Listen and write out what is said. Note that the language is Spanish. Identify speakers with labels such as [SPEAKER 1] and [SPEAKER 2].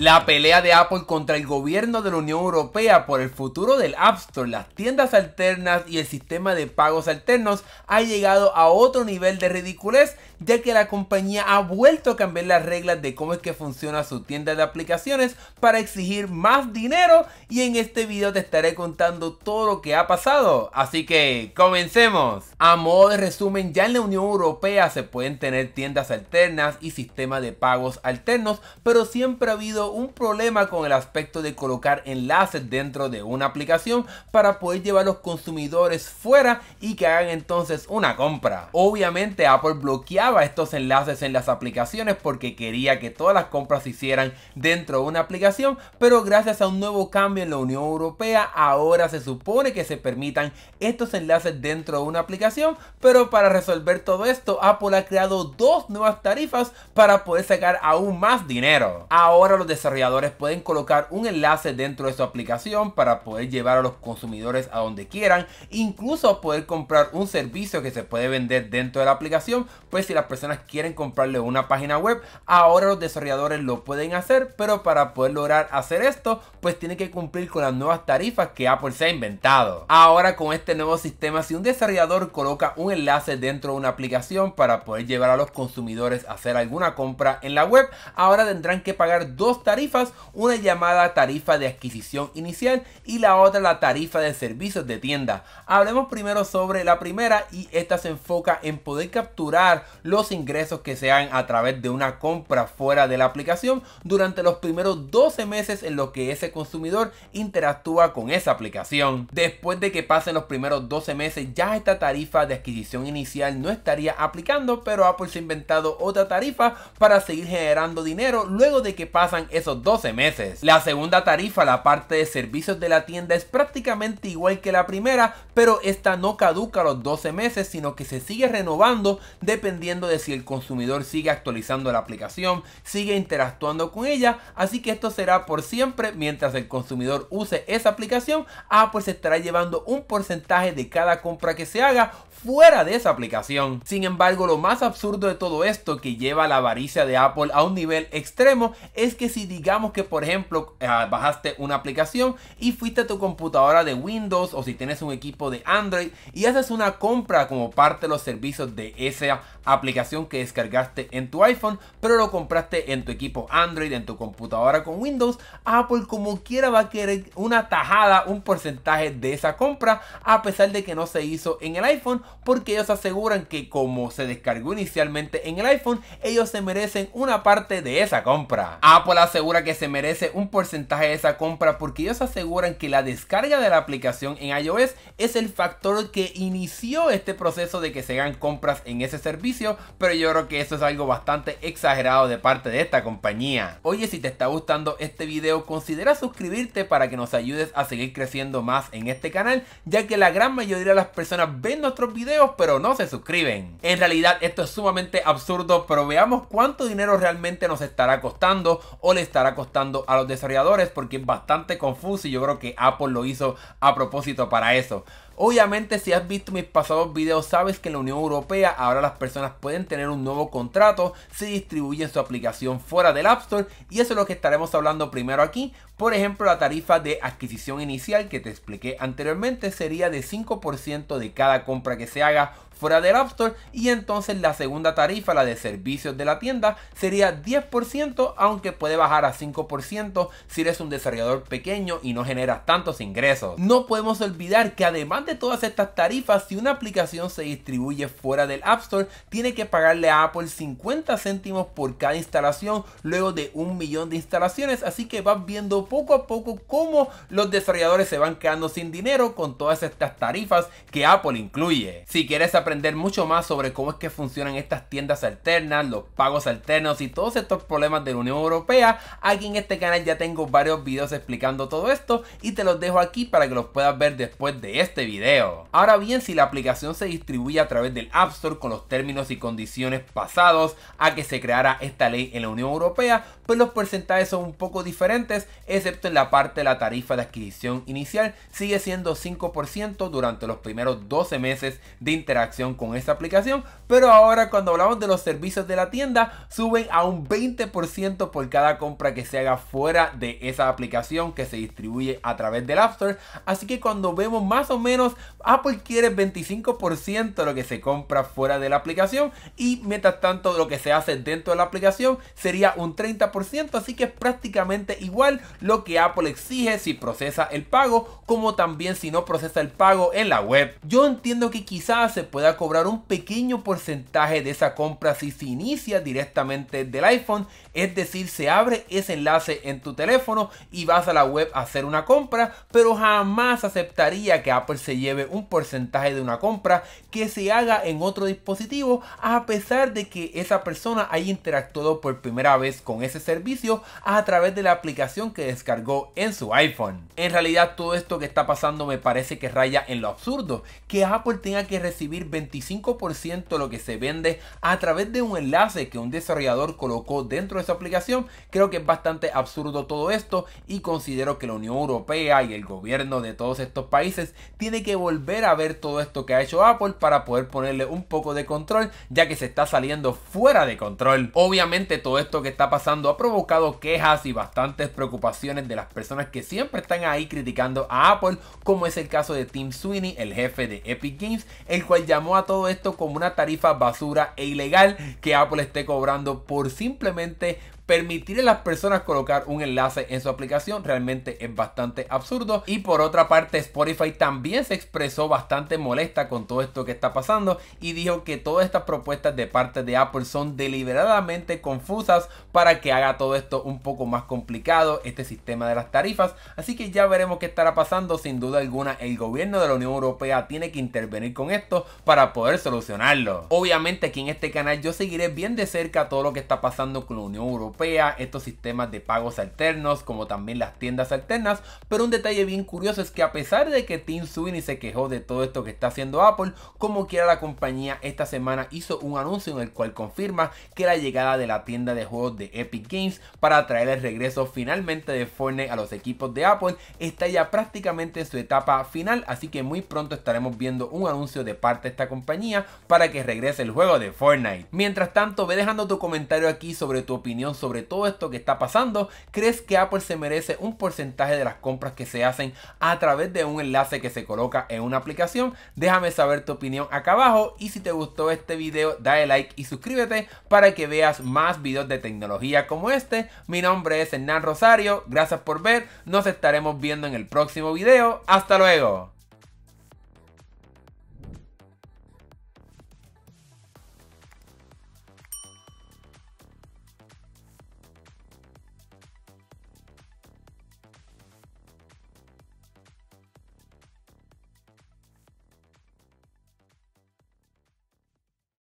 [SPEAKER 1] La pelea de Apple contra el gobierno de la Unión Europea por el futuro del App Store, las tiendas alternas y el sistema de pagos alternos ha llegado a otro nivel de ridiculez ya que la compañía ha vuelto a cambiar las reglas de cómo es que funciona su tienda de aplicaciones para exigir más dinero y en este video te estaré contando todo lo que ha pasado, así que comencemos. A modo de resumen, ya en la Unión Europea se pueden tener tiendas alternas y sistemas de pagos alternos, pero siempre ha habido un problema con el aspecto de colocar enlaces dentro de una aplicación para poder llevar a los consumidores fuera y que hagan entonces una compra. Obviamente Apple bloquea estos enlaces en las aplicaciones porque quería que todas las compras se hicieran dentro de una aplicación, pero gracias a un nuevo cambio en la Unión Europea ahora se supone que se permitan estos enlaces dentro de una aplicación, pero para resolver todo esto Apple ha creado dos nuevas tarifas para poder sacar aún más dinero. Ahora los desarrolladores pueden colocar un enlace dentro de su aplicación para poder llevar a los consumidores a donde quieran, incluso poder comprar un servicio que se puede vender dentro de la aplicación, pues si la personas quieren comprarle una página web, ahora los desarrolladores lo pueden hacer, pero para poder lograr hacer esto, pues tiene que cumplir con las nuevas tarifas que Apple se ha inventado. Ahora con este nuevo sistema, si un desarrollador coloca un enlace dentro de una aplicación para poder llevar a los consumidores a hacer alguna compra en la web, ahora tendrán que pagar dos tarifas, una llamada tarifa de adquisición inicial y la otra la tarifa de servicios de tienda. Hablemos primero sobre la primera y esta se enfoca en poder capturar los ingresos que se hagan a través de una compra fuera de la aplicación durante los primeros 12 meses en los que ese consumidor interactúa con esa aplicación. Después de que pasen los primeros 12 meses ya esta tarifa de adquisición inicial no estaría aplicando, pero Apple se ha inventado otra tarifa para seguir generando dinero luego de que pasan esos 12 meses. La segunda tarifa, la parte de servicios de la tienda, es prácticamente igual que la primera, pero esta no caduca los 12 meses, sino que se sigue renovando dependiendo de si el consumidor sigue actualizando la aplicación, sigue interactuando con ella, así que esto será por siempre mientras el consumidor use esa aplicación, Apple se estará llevando un porcentaje de cada compra que se haga fuera de esa aplicación. Sin embargo, lo más absurdo de todo esto que lleva la avaricia de Apple a un nivel extremo es que si digamos que por ejemplo ah, bajaste una aplicación y fuiste a tu computadora de Windows o si tienes un equipo de Android y haces una compra como parte de los servicios de esa aplicación, aplicación que descargaste en tu iPhone, pero lo compraste en tu equipo Android, en tu computadora con Windows, Apple como quiera va a querer una tajada, un porcentaje de esa compra, a pesar de que no se hizo en el iPhone, porque ellos aseguran que como se descargó inicialmente en el iPhone, ellos se merecen una parte de esa compra. Apple asegura que se merece un porcentaje de esa compra porque ellos aseguran que la descarga de la aplicación en iOS es el factor que inició este proceso de que se hagan compras en ese servicio pero yo creo que eso es algo bastante exagerado de parte de esta compañía. Oye, si te está gustando este video, considera suscribirte para que nos ayudes a seguir creciendo más en este canal, ya que la gran mayoría de las personas ven nuestros videos pero no se suscriben. En realidad esto es sumamente absurdo, pero veamos cuánto dinero realmente nos estará costando o le estará costando a los desarrolladores porque es bastante confuso y yo creo que Apple lo hizo a propósito para eso. Obviamente si has visto mis pasados videos sabes que en la Unión Europea ahora las personas pueden tener un nuevo contrato si distribuyen su aplicación fuera del App Store y eso es lo que estaremos hablando primero aquí. Por ejemplo, la tarifa de adquisición inicial que te expliqué anteriormente sería de 5% de cada compra que se haga fuera del App Store y entonces la segunda tarifa, la de servicios de la tienda, sería 10%, aunque puede bajar a 5% si eres un desarrollador pequeño y no generas tantos ingresos. No podemos olvidar que además de todas estas tarifas, si una aplicación se distribuye fuera del App Store, tiene que pagarle a Apple 50 céntimos por cada instalación luego de un millón de instalaciones, así que vas viendo poco a poco cómo los desarrolladores se van quedando sin dinero con todas estas tarifas que Apple incluye. Si quieres aprender mucho más sobre cómo es que funcionan estas tiendas alternas, los pagos alternos y todos estos problemas de la Unión Europea, aquí en este canal ya tengo varios vídeos explicando todo esto y te los dejo aquí para que los puedas ver después de este vídeo. Ahora bien, si la aplicación se distribuye a través del App Store con los términos y condiciones pasados a que se creara esta ley en la Unión Europea, pues los porcentajes son un poco diferentes, excepto en la parte de la tarifa de adquisición inicial, sigue siendo 5% durante los primeros 12 meses de interacción con esta aplicación, pero ahora cuando hablamos de los servicios de la tienda, suben a un 20% por cada compra que se haga fuera de esa aplicación que se distribuye a través del App Store. Así que cuando vemos más o menos, Apple quiere 25% de lo que se compra fuera de la aplicación y mientras tanto lo que se hace dentro de la aplicación sería un 30%, así que es prácticamente igual lo que Apple exige si procesa el pago como también si no procesa el pago en la web. Yo entiendo que quizás se pueda cobrar un pequeño porcentaje de esa compra si se inicia directamente del iPhone, es decir, se abre ese enlace en tu teléfono y vas a la web a hacer una compra, pero jamás aceptaría que Apple se lleve un porcentaje de una compra que se haga en otro dispositivo a pesar de que esa persona haya interactuado por primera vez con ese servicio a través de la aplicación que descargó en su iPhone. En realidad todo esto que está pasando me parece que raya en lo absurdo, que Apple tenga que recibir 25% de lo que se vende a través de un enlace que un desarrollador colocó dentro de su aplicación. Creo que es bastante absurdo todo esto y considero que la Unión Europea y el gobierno de todos estos países tiene que volver a ver todo esto que ha hecho Apple para poder ponerle un poco de control ya que se está saliendo fuera de control. Obviamente todo esto que está pasando ha provocado quejas y bastantes preocupaciones de las personas que siempre están ahí criticando a Apple como es el caso de Tim Sweeney, el jefe de Epic Games, el cual ya a todo esto como una tarifa basura e ilegal que Apple esté cobrando por simplemente Permitir a las personas colocar un enlace en su aplicación realmente es bastante absurdo. Y por otra parte, Spotify también se expresó bastante molesta con todo esto que está pasando y dijo que todas estas propuestas de parte de Apple son deliberadamente confusas para que haga todo esto un poco más complicado, este sistema de las tarifas. Así que ya veremos qué estará pasando. Sin duda alguna, el gobierno de la Unión Europea tiene que intervenir con esto para poder solucionarlo. Obviamente aquí en este canal yo seguiré bien de cerca todo lo que está pasando con la Unión Europea estos sistemas de pagos alternos como también las tiendas alternas, pero un detalle bien curioso es que a pesar de que Tim Sweeney se quejó de todo esto que está haciendo Apple, como quiera la compañía esta semana hizo un anuncio en el cual confirma que la llegada de la tienda de juegos de Epic Games para traer el regreso finalmente de Fortnite a los equipos de Apple está ya prácticamente en su etapa final, así que muy pronto estaremos viendo un anuncio de parte de esta compañía para que regrese el juego de Fortnite. Mientras tanto, ve dejando tu comentario aquí sobre tu opinión sobre sobre todo esto que está pasando, ¿crees que Apple se merece un porcentaje de las compras que se hacen a través de un enlace que se coloca en una aplicación? Déjame saber tu opinión acá abajo y si te gustó este video dale like y suscríbete para que veas más videos de tecnología como este. Mi nombre es Hernán Rosario, gracias por ver, nos estaremos viendo en el próximo video, hasta luego.